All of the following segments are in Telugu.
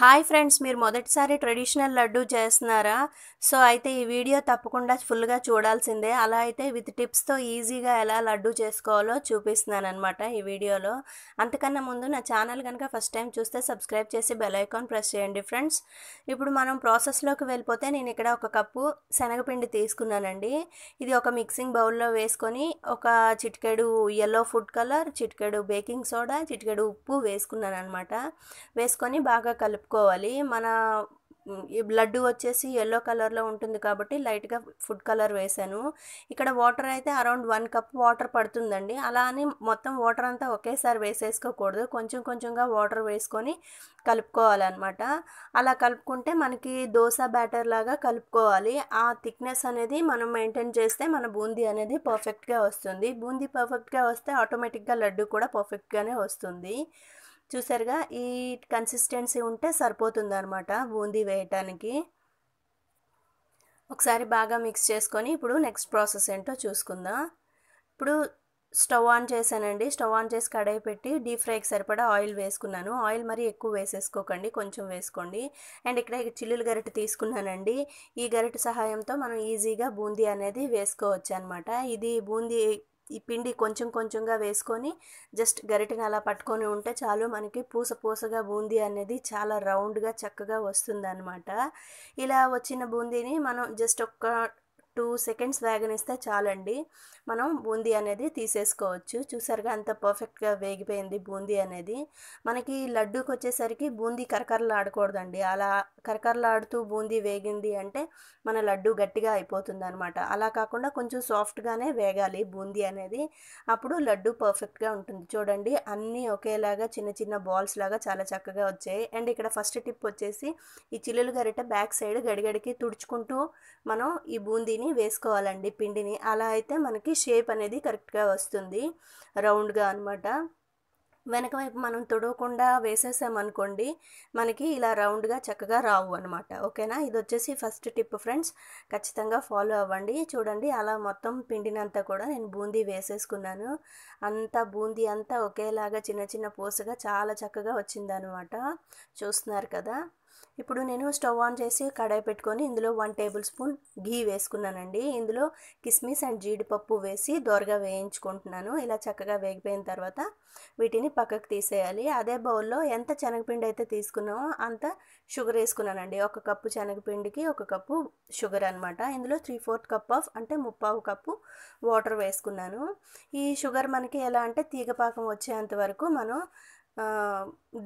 హాయ్ ఫ్రెండ్స్ మీరు మొదటిసారి ట్రెడిషనల్ లడ్డు చేస్తున్నారా సో అయితే ఈ వీడియో తప్పకుండా ఫుల్గా చూడాల్సిందే అలా అయితే విత్ టిప్స్తో ఈజీగా ఎలా లడ్డు చేసుకోవాలో చూపిస్తున్నాను అనమాట ఈ వీడియోలో అంతకన్నా ముందు నా ఛానల్ కనుక ఫస్ట్ టైం చూస్తే సబ్స్క్రైబ్ చేసి బెల్ ప్రెస్ చేయండి ఫ్రెండ్స్ ఇప్పుడు మనం ప్రాసెస్లోకి వెళ్ళిపోతే నేను ఇక్కడ ఒక కప్పు శనగపిండి తీసుకున్నానండి ఇది ఒక మిక్సింగ్ బౌల్లో వేసుకొని ఒక చిటికెడు ఎల్లో ఫుడ్ కలర్ చిటికెడు బేకింగ్ సోడా చిటికెడు ఉప్పు వేసుకున్నాను అనమాట వేసుకొని బాగా కలుపు కలుపుకోవాలి మన ఈ బ్లడ్ వచ్చేసి ఎల్లో కలర్లో ఉంటుంది కాబట్టి లైట్గా ఫుడ్ కలర్ వేసాను ఇక్కడ వాటర్ అయితే అరౌండ్ వన్ కప్ వాటర్ పడుతుందండి అలా అని మొత్తం వాటర్ అంతా ఒకేసారి వేసేసుకోకూడదు కొంచెం కొంచెంగా వాటర్ వేసుకొని కలుపుకోవాలన్నమాట అలా కలుపుకుంటే మనకి దోశ బ్యాటర్ లాగా కలుపుకోవాలి ఆ థిక్నెస్ అనేది మనం మెయింటైన్ చేస్తే మన బూందీ అనేది పర్ఫెక్ట్గా వస్తుంది బూందీ పర్ఫెక్ట్గా వస్తే ఆటోమేటిక్గా లడ్డు కూడా పర్ఫెక్ట్గానే వస్తుంది చూసారుగా ఈ కన్సిస్టెన్సీ ఉంటే సరిపోతుంది అనమాట బూందీ వేయటానికి ఒకసారి బాగా మిక్స్ చేసుకొని ఇప్పుడు నెక్స్ట్ ప్రాసెస్ ఏంటో చూసుకుందాం ఇప్పుడు స్టవ్ ఆన్ చేశానండి స్టవ్ ఆన్ చేసి కడాయి పెట్టి డీప్ ఫ్రైకి సరిపడా ఆయిల్ వేసుకున్నాను ఆయిల్ మరి ఎక్కువ వేసేసుకోకండి కొంచెం వేసుకోండి అండ్ ఇక్కడ చిల్లులు గరిట తీసుకున్నానండి ఈ గరిట సహాయంతో మనం ఈజీగా బూందీ అనేది వేసుకోవచ్చు అనమాట ఇది బూందీ ఈ పిండి కొంచెం కొంచెంగా వేసుకొని జస్ట్ గరిటెని అలా పట్టుకొని ఉంటే చాలు మనకి పూస పూసగా బూందీ అనేది చాలా రౌండ్గా చక్కగా వస్తుందన్నమాట ఇలా వచ్చిన బూందీని మనం జస్ట్ ఒక్క టూ సెకండ్స్ వేగనిస్తే చాలండి మనం బూందీ అనేది తీసేసుకోవచ్చు చూసారుగా అంత పర్ఫెక్ట్గా వేగిపోయింది బూందీ అనేది మనకి లడ్డూకి వచ్చేసరికి బూందీ కరకరలు ఆడకూడదండి అలా కరకరలు ఆడుతూ బూందీ వేగింది అంటే మన లడ్డు గట్టిగా అయిపోతుంది అనమాట అలా కాకుండా కొంచెం సాఫ్ట్గానే వేగాలి బూందీ అనేది అప్పుడు లడ్డు పర్ఫెక్ట్గా ఉంటుంది చూడండి అన్నీ ఒకేలాగా చిన్న చిన్న బాల్స్ లాగా చాలా చక్కగా వచ్చాయి అండ్ ఇక్కడ ఫస్ట్ టిప్ వచ్చేసి ఈ చిల్లులు గరిట బ్యాక్ సైడ్ గడిగడికి తుడుచుకుంటూ మనం ఈ బూందీని వేసుకోవాలండి పిండిని అలా అయితే మనకి షేప్ అనేది కరెక్ట్గా వస్తుంది రౌండ్గా అనమాట వెనక వైపు మనం తొడవకుండా వేసేసామనుకోండి మనకి ఇలా రౌండ్గా చక్కగా రావు అనమాట ఓకేనా ఇది వచ్చేసి ఫస్ట్ టిప్ ఫ్రెండ్స్ ఖచ్చితంగా ఫాలో అవ్వండి చూడండి అలా మొత్తం పిండినంతా కూడా నేను బూందీ వేసేసుకున్నాను అంత బూందీ అంతా ఒకేలాగా చిన్న చిన్న పూసగా చాలా చక్కగా వచ్చిందనమాట చూస్తున్నారు కదా ఇప్పుడు నేను స్టవ్ ఆన్ చేసి కడాయి పెట్టుకొని ఇందులో వన్ టేబుల్ స్పూన్ ఘీ వేసుకున్నానండి ఇందులో కిస్మిస్ అండ్ జీడిపప్పు వేసి దోరగా వేయించుకుంటున్నాను ఇలా చక్కగా వేగిపోయిన తర్వాత వీటిని పక్కకు తీసేయాలి అదే బౌల్లో ఎంత శనగపిండి అయితే తీసుకున్నామో అంత షుగర్ వేసుకున్నానండి ఒక కప్పు శనగపిండికి ఒక కప్పు షుగర్ అనమాట ఇందులో త్రీ ఫోర్త్ కప్ ఆఫ్ అంటే ముప్పావు కప్పు వాటర్ వేసుకున్నాను ఈ షుగర్ మనకి ఎలా అంటే తీగపాకం వచ్చేంత వరకు మనం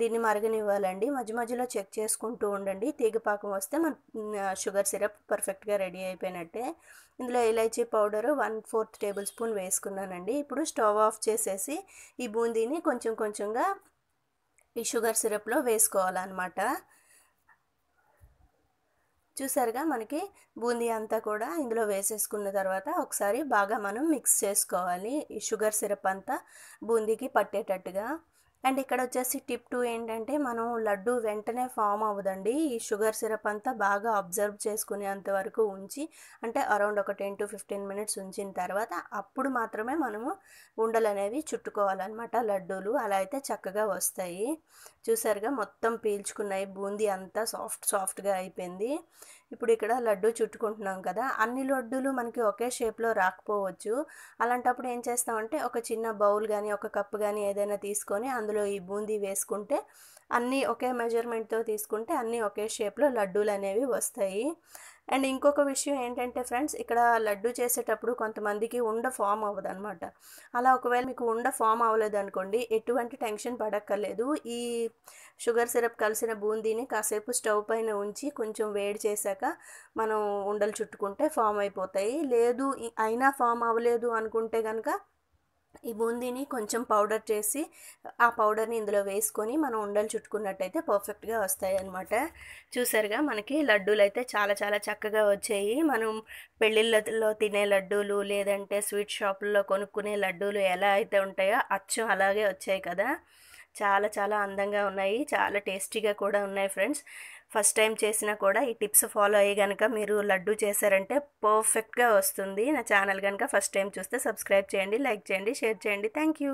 దీన్ని మరగనివ్వాలండి మధ్య మధ్యలో చెక్ చేసుకుంటూ ఉండండి తీగపాకం వస్తే మన షుగర్ సిరప్ పర్ఫెక్ట్గా రెడీ అయిపోయినట్టే ఇందులో ఇలైచీ powder one fourth tablespoon వేసుకున్నానండి ఇప్పుడు స్టవ్ ఆఫ్ చేసేసి ఈ బూందీని కొంచెం కొంచెంగా ఈ షుగర్ సిరప్లో వేసుకోవాలన్నమాట చూసారుగా మనకి బూందీ అంతా కూడా ఇందులో వేసేసుకున్న తర్వాత ఒకసారి బాగా మనం మిక్స్ చేసుకోవాలి ఈ షుగర్ సిరప్ అంతా బూందీకి పట్టేటట్టుగా అండ్ ఇక్కడ వచ్చేసి టిప్ టూ ఏంటంటే మనం లడ్డు వెంటనే ఫామ్ అవ్వదండి ఈ షుగర్ సిరప్ అంతా బాగా అబ్జర్వ్ చేసుకునేంత వరకు ఉంచి అంటే అరౌండ్ ఒక టెన్ టు ఫిఫ్టీన్ మినిట్స్ ఉంచిన తర్వాత అప్పుడు మాత్రమే మనము ఉండలు అనేవి చుట్టుకోవాలన్నమాట లడ్డూలు అలా అయితే చక్కగా వస్తాయి చూసారుగా మొత్తం పీల్చుకున్నాయి బూందీ అంతా సాఫ్ట్ సాఫ్ట్గా అయిపోయింది ఇప్పుడు ఇక్కడ లడ్డు చుట్టుకుంటున్నాం కదా అన్ని లడ్డూలు మనకి ఒకే షేప్లో రాకపోవచ్చు అలాంటప్పుడు ఏం చేస్తామంటే ఒక చిన్న బౌల్ కానీ ఒక కప్పు కానీ ఏదైనా తీసుకొని అందులో ఈ బూందీ వేసుకుంటే అన్నీ ఒకే మెజర్మెంట్తో తీసుకుంటే అన్నీ ఒకే షేప్లో లడ్డూలు అనేవి వస్తాయి అండ్ ఇంకొక విషయం ఏంటంటే ఫ్రెండ్స్ ఇక్కడ లడ్డు చేసేటప్పుడు కొంతమందికి ఉండ ఫామ్ అవ్వదు అనమాట అలా ఒకవేళ మీకు ఉండ ఫామ్ అవ్వలేదు అనుకోండి ఎటువంటి టెన్షన్ పడక్కర్లేదు ఈ షుగర్ సిరప్ కలిసిన బూందీని కాసేపు స్టవ్ పైన ఉంచి కొంచెం వేడి చేశాక మనం ఉండలు చుట్టుకుంటే ఫామ్ అయిపోతాయి లేదు అయినా ఫామ్ అవ్వలేదు అనుకుంటే కనుక ఈ బూందీని కొంచెం పౌడర్ చేసి ఆ పౌడర్ని ఇందులో వేసుకొని మనం ఉండలు చుట్టుకున్నట్టయితే పర్ఫెక్ట్గా వస్తాయి అనమాట చూసారుగా మనకి లడ్డూలు అయితే చాలా చాలా చక్కగా వచ్చాయి మనం పెళ్ళిళ్ళలో తినే లడ్డూలు లేదంటే స్వీట్ షాపుల్లో కొనుక్కునే లడ్డూలు ఎలా అయితే ఉంటాయో అచ్చం అలాగే వచ్చాయి కదా చాలా చాలా అందంగా ఉన్నాయి చాలా టేస్టీగా కూడా ఉన్నాయి ఫ్రెండ్స్ ఫస్ట్ టైం చేసినా కూడా ఈ టిప్స్ ఫాలో అయ్యి కనుక మీరు లడ్డు చేశారంటే పర్ఫెక్ట్గా వస్తుంది నా ఛానల్ కనుక ఫస్ట్ టైం చూస్తే సబ్స్క్రైబ్ చేయండి లైక్ చేయండి షేర్ చేయండి థ్యాంక్